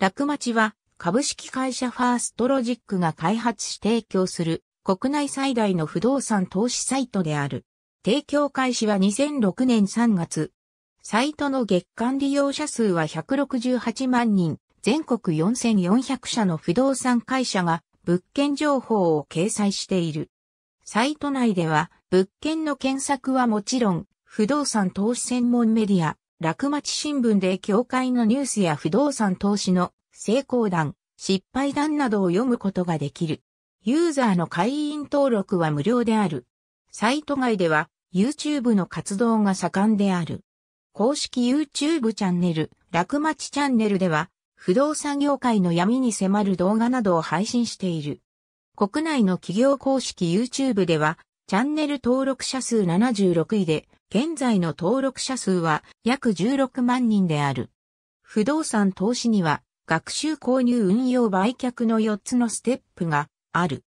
楽町は株式会社ファーストロジックが開発し提供する国内最大の不動産投資サイトである。提供開始は2006年3月。サイトの月間利用者数は168万人、全国4400社の不動産会社が物件情報を掲載している。サイト内では物件の検索はもちろん、不動産投資専門メディア、落町新聞で教会のニュースや不動産投資の成功談、失敗談などを読むことができる。ユーザーの会員登録は無料である。サイト外では YouTube の活動が盛んである。公式 YouTube チャンネル、落町チャンネルでは、不動産業界の闇に迫る動画などを配信している。国内の企業公式 YouTube では、チャンネル登録者数76位で、現在の登録者数は約16万人である。不動産投資には学習購入運用売却の4つのステップがある。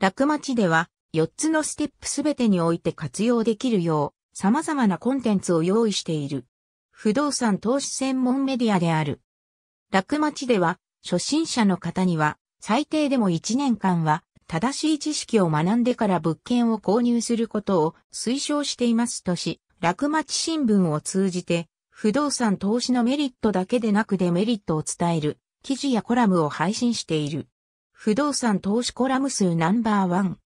楽町では4つのステップすべてにおいて活用できるよう様々なコンテンツを用意している。不動産投資専門メディアである。楽町では初心者の方には最低でも1年間は正しい知識を学んでから物件を購入することを推奨していますとし、落町新聞を通じて、不動産投資のメリットだけでなくデメリットを伝える記事やコラムを配信している。不動産投資コラム数ナンバーワン。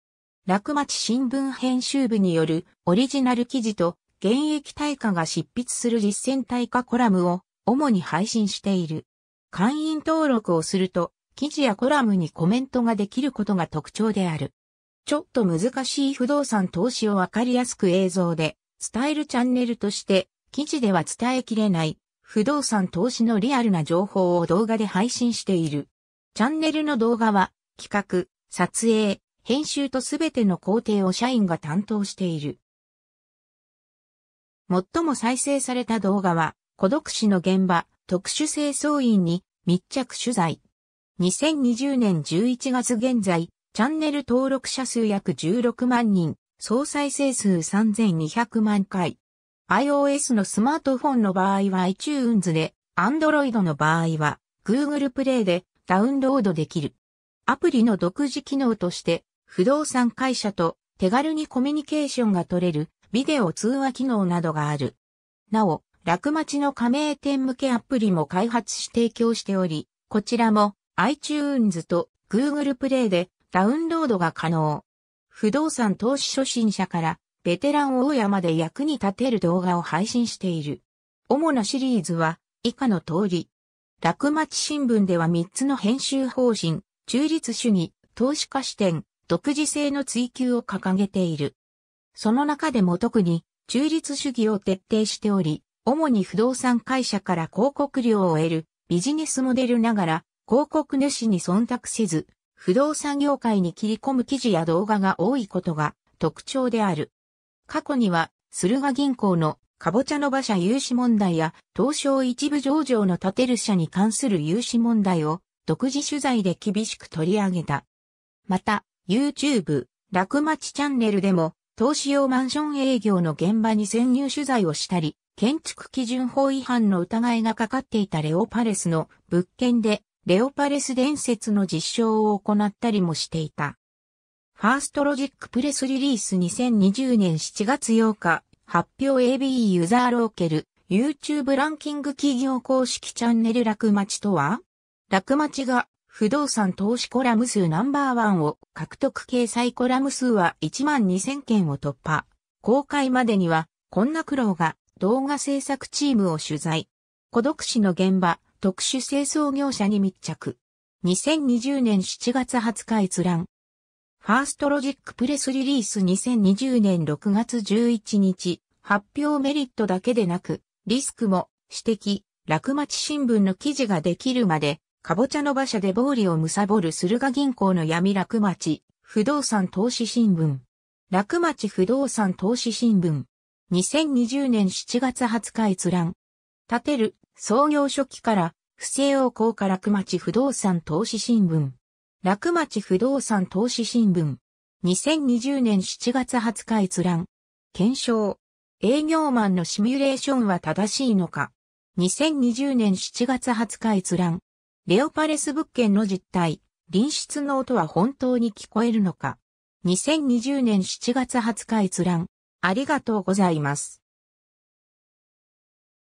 落町新聞編集部によるオリジナル記事と現役対価が執筆する実践対価コラムを主に配信している。会員登録をすると記事やコラムにコメントができることが特徴である。ちょっと難しい不動産投資をわかりやすく映像で伝えるチャンネルとして、記事では伝えきれない、不動産投資のリアルな情報を動画で配信している。チャンネルの動画は、企画、撮影、編集とすべての工程を社員が担当している。最も再生された動画は、孤独死の現場、特殊清掃員に密着取材。2020年11月現在、チャンネル登録者数約16万人、総再生数3200万回。iOS のスマートフォンの場合は iTunes で、Android の場合は Google Play でダウンロードできる。アプリの独自機能として、不動産会社と手軽にコミュニケーションが取れるビデオ通話機能などがある。なお、楽町の加盟店向けアプリも開発し提供しており、こちらも iTunes と Google Play でダウンロードが可能。不動産投資初心者からベテラン大山で役に立てる動画を配信している。主なシリーズは以下の通り。落町新聞では3つの編集方針、中立主義、投資家視点、独自性の追求を掲げている。その中でも特に中立主義を徹底しており、主に不動産会社から広告料を得るビジネスモデルながら広告主に忖度せず不動産業界に切り込む記事や動画が多いことが特徴である。過去には、駿河銀行のかぼちゃの馬車融資問題や、東証一部上場の建てる社に関する融資問題を独自取材で厳しく取り上げた。また、YouTube、楽町チャンネルでも、投資用マンション営業の現場に潜入取材をしたり、建築基準法違反の疑いがかかっていたレオパレスの物件でレオパレス伝説の実証を行ったりもしていた。ファーストロジックプレスリリース2020年7月8日、発表 a b ユーザーローケル、YouTube ランキング企業公式チャンネル楽町とは楽町が不動産投資コラム数ナンバーワンを獲得掲載コラム数は1万2000件を突破。公開までには、こんな苦労が動画制作チームを取材。孤独死の現場、特殊清掃業者に密着。2020年7月20日閲覧。ファーストロジックプレスリリース2020年6月11日、発表メリットだけでなく、リスクも指摘、落町新聞の記事ができるまで、かぼちゃの馬車で暴利を貪る駿河銀行の闇落町、不動産投資新聞。落町不動産投資新聞。2020年7月20日閲覧。建てる、創業初期から、不正を公か楽町不動産投資新聞。楽町不動産投資新聞。2020年7月20日閲覧。検証。営業マンのシミュレーションは正しいのか。2020年7月20日閲覧。レオパレス物件の実態。隣室の音は本当に聞こえるのか。2020年7月20日閲覧。ありがとうございます。